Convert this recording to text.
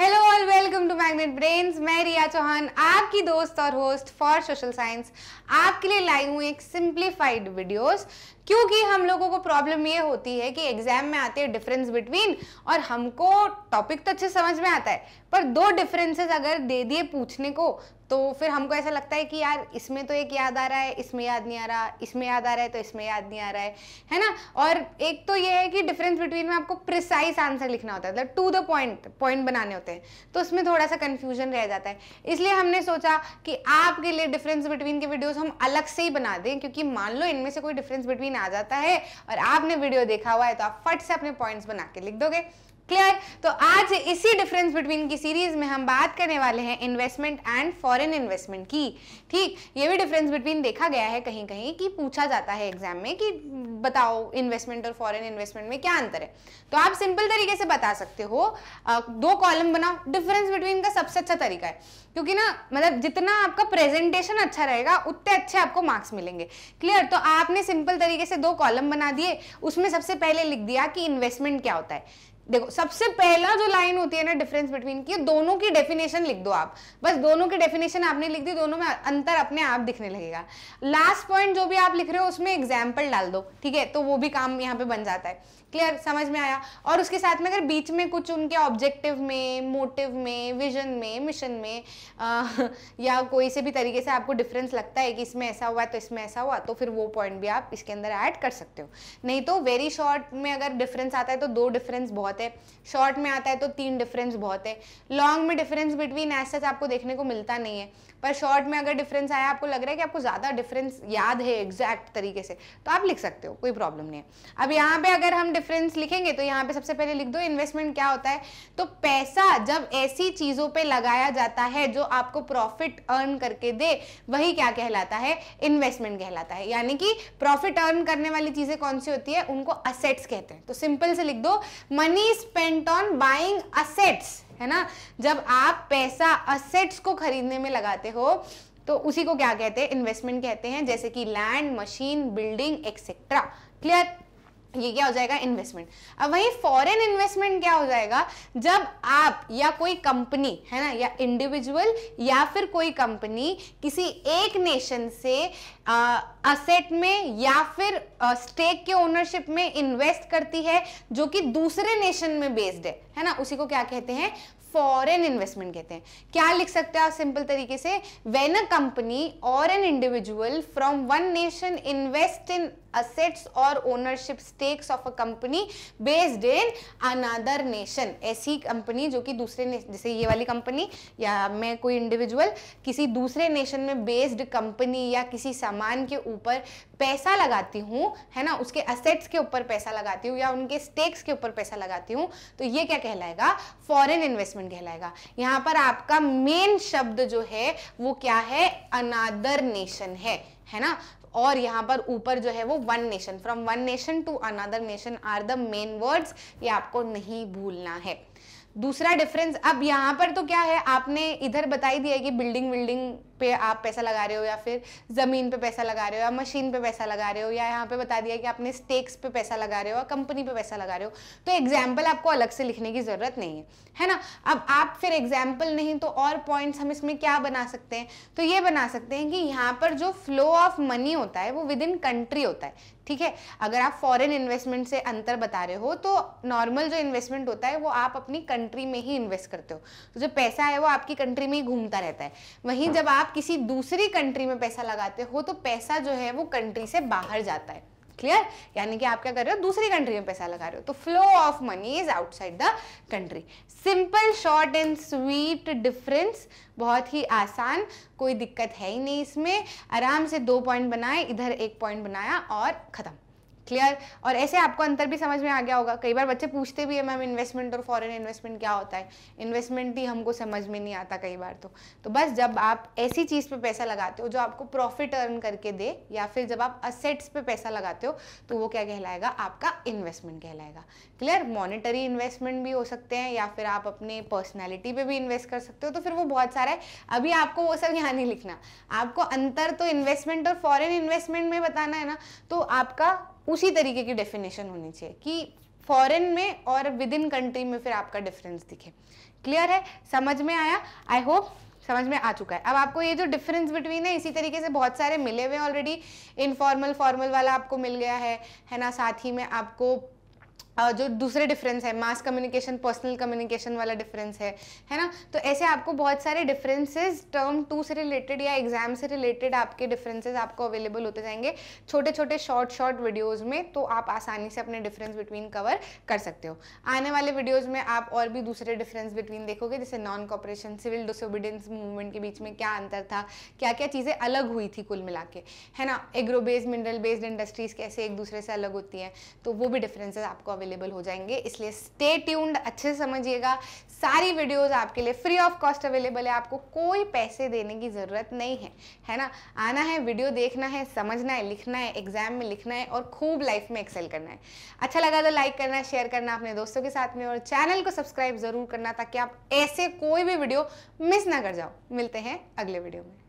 hello all welcome to Magnet Brains मैं रिया चौहान आपकी दोस्त और होस्ट फॉर सोशल साइंस आपके लिए लाई हूँ एक सिंप्लीफाइड वीडियोस क्योंकि हम लोगों को प्रॉब्लम ये होती है कि एग्जाम में आते हैं डिफरेंस बिटवीन और हमको टॉपिक तो अच्छे समझ में आता है पर दो डिफरेंसेस अगर दे दिए पूछने को तो फिर हमको ऐसा लगता है कि यार इसमें तो एक याद आ रहा है इसमें याद नहीं आ रहा इसमें याद आ रहा है तो इसमें याद नहीं आ रहा है है ना और एक तो ये है कि डिफरेंस बिटवीन में आपको प्रिसाइज आंसर लिखना होता है मतलब टू द पॉइंट पॉइंट बनाने होते हैं तो उसमें थोड़ा सा कन्फ्यूजन रह जाता है इसलिए हमने सोचा कि आपके लिए डिफरेंस बिटवीन के वीडियोज हम अलग से ही बना दें क्योंकि मान लो इनमें से कोई डिफरेंस बिटवीन आ जाता है और आपने वीडियो देखा हुआ है तो आप फट से अपने पॉइंट्स बना के लिख दोगे क्लियर तो आज इसी डिफरेंस बिटवीन की सीरीज में हम बात करने वाले हैं इन्वेस्टमेंट एंड फॉरेन इन्वेस्टमेंट की ठीक ये भी डिफरेंस बिटवीन देखा गया है कहीं कहीं कि पूछा जाता है एग्जाम में कि बताओ इन्वेस्टमेंट और फॉरेन इन्वेस्टमेंट में क्या अंतर है तो आप सिंपल तरीके से बता सकते हो दो कॉलम बनाओ डिफरेंस बिटवीन का सबसे अच्छा तरीका है क्योंकि ना मतलब जितना आपका प्रेजेंटेशन अच्छा रहेगा उतने अच्छे आपको मार्क्स मिलेंगे क्लियर तो आपने सिंपल तरीके से दो कॉलम बना दिए उसमें सबसे पहले लिख दिया कि इन्वेस्टमेंट क्या होता है देखो सबसे पहला जो लाइन होती है ना डिफरेंस बिटवीन की दोनों की डेफिनेशन लिख दो आप बस दोनों की डेफिनेशन आपने लिख दी दोनों में अंतर अपने आप दिखने लगेगा लास्ट पॉइंट जो भी आप लिख रहे हो उसमें एग्जाम्पल डाल दो ठीक है तो वो भी काम यहाँ पे बन जाता है क्लियर समझ में आया और उसके साथ में अगर बीच में कुछ उनके ऑब्जेक्टिव में मोटिव में विजन में मिशन में आ, या कोई से भी तरीके से आपको डिफरेंस लगता है कि इसमें ऐसा हुआ तो इसमें ऐसा हुआ तो फिर वो पॉइंट भी आप इसके अंदर ऐड कर सकते हो नहीं तो वेरी शॉर्ट में अगर डिफरेंस आता है तो दो डिफरेंस बहुत बहुत है शॉर्ट में आता है तो तीन डिफरेंस बहुत है लॉन्ग में डिफरेंस बिटवीन एज आपको देखने को मिलता नहीं है पर शॉर्ट में अगर डिफरेंस आया आपको लग रहा है कि आपको ज़्यादा डिफरेंस याद है एग्जैक्ट तरीके से तो आप लिख सकते हो कोई प्रॉब्लम नहीं है अब यहाँ पे अगर हम डिफरेंस लिखेंगे तो यहाँ पे सबसे पहले लिख दो इन्वेस्टमेंट क्या होता है तो पैसा जब ऐसी चीज़ों पर लगाया जाता है जो आपको प्रॉफिट अर्न करके दे वही क्या कहलाता है इन्वेस्टमेंट कहलाता है यानी कि प्रॉफिट अर्न करने वाली चीज़ें कौन सी होती है उनको असेट्स कहते हैं तो सिंपल से लिख दो money spent on buying assets है ना जब आप पैसा असेट्स को खरीदने में लगाते हो तो उसी को क्या कहते हैं इन्वेस्टमेंट कहते हैं जैसे कि land machine building etcetera clear ये क्या हो जाएगा इन्वेस्टमेंट अब वही फॉरेन इन्वेस्टमेंट क्या हो जाएगा जब आप या कोई कंपनी है ना या इंडिविजुअल या फिर कोई कंपनी किसी एक नेशन से असेट में या फिर स्टेक के ओनरशिप में इन्वेस्ट करती है जो कि दूसरे नेशन में बेस्ड है है ना उसी को क्या कहते हैं फॉरेन इन्वेस्टमेंट कहते हैं क्या लिख सकते हैं आप सिंपल तरीके से वेन अ कंपनी और an individual from one nation invest in assets और ownership stakes of a company based in another nation ऐसी कंपनी जो कि दूसरे जैसे ये वाली कंपनी या मैं कोई इंडिविजुअल किसी दूसरे नेशन में बेस्ड कंपनी या किसी सामान के ऊपर पैसा लगाती हूँ है ना उसके असेट्स के ऊपर पैसा लगाती हूँ या उनके स्टेक्स के ऊपर पैसा लगाती हूँ तो ये क्या कहलाएगा फॉरेन इन्वेस्टमेंट कहलाएगा यहाँ पर आपका मेन शब्द जो है वो क्या है अनादर नेशन है है ना और यहाँ पर ऊपर जो है वो one nation from one nation to another nation are the main words ये आपको नहीं भूलना है दूसरा डिफरेंस अब यहाँ पर तो क्या है आपने इधर बताई दिया है कि बिल्डिंग विल्डिंग पे आप पैसा लगा रहे हो या फिर ज़मीन पे पैसा लगा रहे हो या मशीन पे पैसा लगा रहे हो या यहाँ पे बता दिया कि आपने स्टेक्स पे पैसा लगा रहे हो या कंपनी पे पैसा लगा रहे हो तो एग्जाम्पल आपको अलग से लिखने की ज़रूरत नहीं है है ना अब आप फिर एग्जाम्पल नहीं तो और पॉइंट्स हम इसमें क्या बना सकते हैं तो ये बना सकते हैं कि यहाँ पर जो फ्लो ऑफ मनी होता है वो विद इन कंट्री होता है ठीक है अगर आप फॉरेन इन्वेस्टमेंट से अंतर बता रहे हो तो नॉर्मल जो इन्वेस्टमेंट होता है वो आप अपनी कंट्री में ही इन्वेस्ट करते हो तो जो पैसा है वो आपकी कंट्री में ही घूमता रहता है वहीं जब आप आप किसी दूसरी कंट्री में पैसा लगाते हो तो पैसा जो है वो कंट्री से बाहर जाता है क्लियर यानी कि आप क्या कर रहे हो दूसरी कंट्री में पैसा लगा रहे हो तो flow of money is outside the country simple short and sweet difference बहुत ही आसान कोई दिक्कत है ही नहीं इसमें आराम से दो पॉइंट बनाए इधर एक पॉइंट बनाया और ख़त्म क्लियर और ऐसे आपको अंतर भी समझ में आ गया होगा कई बार बच्चे पूछते भी है मैम इन्वेस्टमेंट और फॉरेन इन्वेस्टमेंट क्या होता है इन्वेस्टमेंट भी हमको समझ में नहीं आता कई बार तो तो बस जब आप ऐसी चीज़ पे पैसा लगाते हो जो आपको प्रॉफिट अर्न करके दे या फिर जब आप असेट्स पे पैसा लगाते हो तो वो क्या कहलाएगा आपका इन्वेस्टमेंट कहलाएगा क्लियर मॉनिटरी इन्वेस्टमेंट भी हो सकते हैं या फिर आप अपने पर्सनैलिटी पर भी इन्वेस्ट कर सकते हो तो फिर वो बहुत सारा है अभी आपको वो सब यहाँ नहीं लिखना आपको अंतर तो इन्वेस्टमेंट और फॉरेन इन्वेस्टमेंट में बताना है ना तो आपका उसी तरीके की डेफिनेशन होनी चाहिए कि फॉरेन में और विद इन कंट्री में फिर आपका डिफरेंस दिखे क्लियर है समझ में आया आई होप समझ में आ चुका है अब आपको ये जो डिफरेंस बिटवीन है इसी तरीके से बहुत सारे मिले हुए ऑलरेडी इनफॉर्मल फॉर्मल वाला आपको मिल गया है है ना साथ ही में आपको जो दूसरे डिफरेंस है मास कम्युनिकेशन पर्सनल कम्युनिकेशन वाला डिफरेंस है है ना तो ऐसे आपको बहुत सारे डिफरेंसेस टर्म टू से रिलेटेड या एग्जाम से रिलेटेड आपके डिफरेंसेस आपको अवेलेबल होते जाएंगे छोटे छोटे शॉर्ट शॉर्ट वीडियोज़ में तो आप आसानी से अपने डिफरेंस बिटवीन कवर कर सकते हो आने वाले वीडियोज़ में आप और भी दूसरे डिफरेंस बिटवीन देखोगे जैसे non cooperation civil disobedience movement के बीच में क्या अंतर था क्या क्या चीज़ें अलग हुई थी कुल मिला के है ना agro based mineral based industries कैसे एक दूसरे से अलग होती हैं तो वो भी डिफरेंसेज आपको अवेलेबल अवेलेबल हो जाएंगे इसलिए स्टे ट्यून्ड अच्छे समझिएगा सारी वीडियोस आपके लिए फ्री ऑफ कॉस्ट अवेलेबल है आपको कोई पैसे देने की ज़रूरत नहीं है है ना आना है वीडियो देखना है समझना है लिखना है एग्जाम में लिखना है और खूब लाइफ में एक्सेल करना है अच्छा लगा तो लाइक करना शेयर करना अपने दोस्तों के साथ में और चैनल को सब्सक्राइब ज़रूर करना ताकि आप ऐसे कोई भी वीडियो मिस ना कर जाओ मिलते हैं अगले वीडियो में